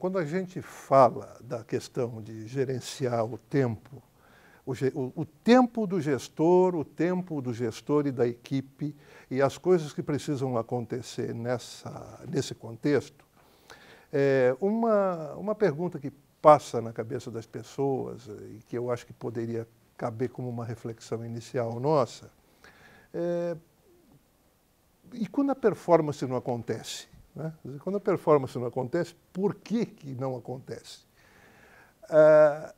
quando a gente fala da questão de gerenciar o tempo, o, o, tempo do gestor, o tempo do gestor e da equipe e as coisas que precisam acontecer nessa, nesse contexto, é uma, uma pergunta que passa na cabeça das pessoas eh, e que eu acho que poderia caber como uma reflexão inicial nossa, é, e quando a performance não acontece? Né? Quando a performance não acontece, por que, que não acontece? Ah,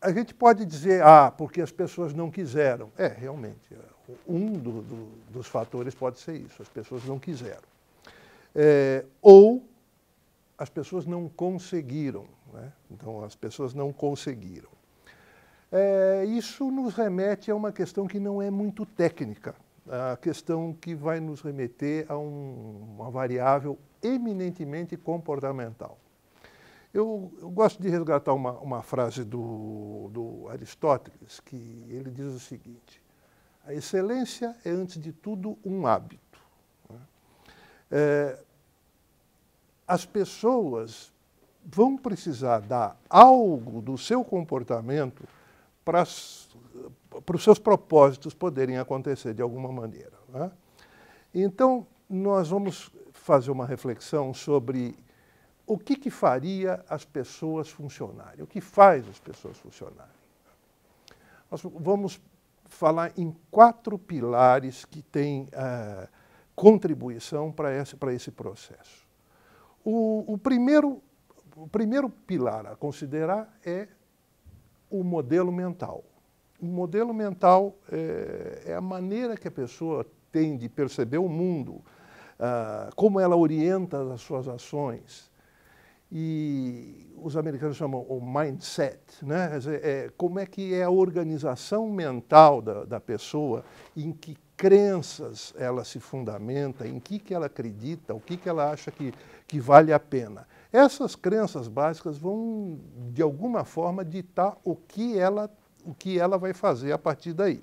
a gente pode dizer, ah, porque as pessoas não quiseram. É, realmente, é, um do, do, dos fatores pode ser isso, as pessoas não quiseram. É, ou as pessoas não conseguiram. Né? Então, as pessoas não conseguiram. É, isso nos remete a uma questão que não é muito técnica, a questão que vai nos remeter a um, uma variável eminentemente comportamental. Eu, eu gosto de resgatar uma, uma frase do, do Aristóteles, que ele diz o seguinte: a excelência é, antes de tudo, um hábito. Né? É, as pessoas vão precisar dar algo do seu comportamento para, para os seus propósitos poderem acontecer de alguma maneira. Né? Então, nós vamos fazer uma reflexão sobre o que, que faria as pessoas funcionarem, o que faz as pessoas funcionarem. Nós vamos falar em quatro pilares que têm uh, contribuição para esse, para esse processo. O, o, primeiro, o primeiro pilar a considerar é o modelo mental. O modelo mental é, é a maneira que a pessoa tem de perceber o mundo, ah, como ela orienta as suas ações. E os americanos chamam o mindset, né? Quer dizer, é, como é que é a organização mental da, da pessoa, em que crenças ela se fundamenta, em que, que ela acredita, o que, que ela acha que, que vale a pena. Essas crenças básicas vão, de alguma forma, ditar o que ela, o que ela vai fazer a partir daí.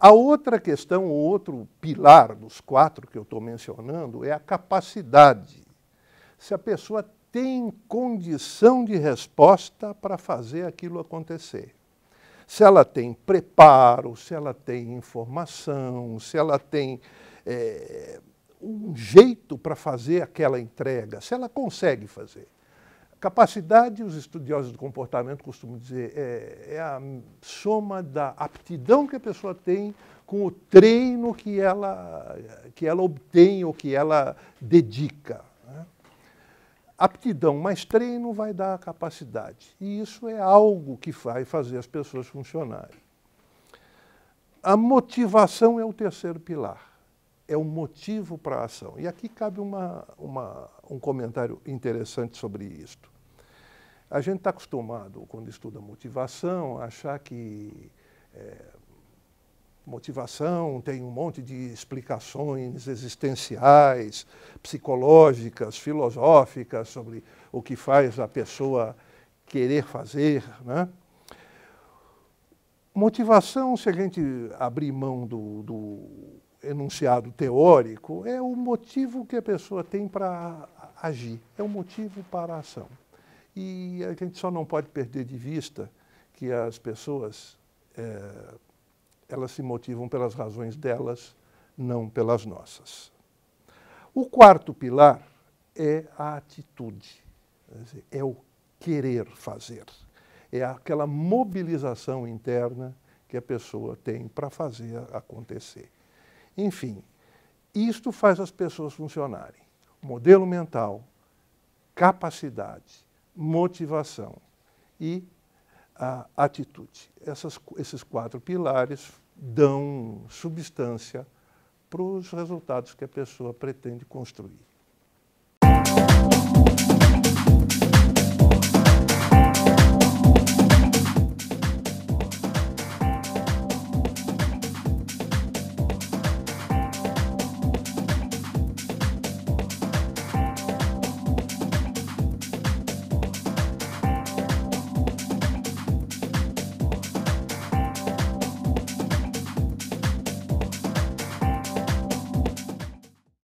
A outra questão, o outro pilar dos quatro que eu estou mencionando, é a capacidade. Se a pessoa tem condição de resposta para fazer aquilo acontecer. Se ela tem preparo, se ela tem informação, se ela tem é, um jeito para fazer aquela entrega, se ela consegue fazer. Capacidade, os estudiosos do comportamento costumam dizer, é, é, a soma da aptidão que a pessoa tem com o treino que ela, que ela obtém ou que ela dedica. Né? Aptidão mais treino vai dar capacidade. E isso é algo que vai fazer as pessoas funcionarem. A motivação é o terceiro pilar é o um motivo para a ação. E aqui cabe uma, uma, um comentário interessante sobre isto. A gente está acostumado, quando estuda motivação, a achar que é, motivação tem um monte de explicações existenciais, psicológicas, filosóficas sobre o que faz a pessoa querer fazer. Né? Motivação, se a gente abrir mão do, do enunciado teórico é o motivo que a pessoa tem para agir, é o motivo para a ação. E a gente só não pode perder de vista que as pessoas é, elas se motivam pelas razões delas, não pelas nossas. O quarto pilar é a atitude, é o querer fazer, é aquela mobilização interna que a pessoa tem para fazer acontecer. Enfim, isto faz as pessoas funcionarem. Modelo mental, capacidade, motivação e atitude. Essas, esses quatro pilares dão substância para os resultados que a pessoa pretende construir.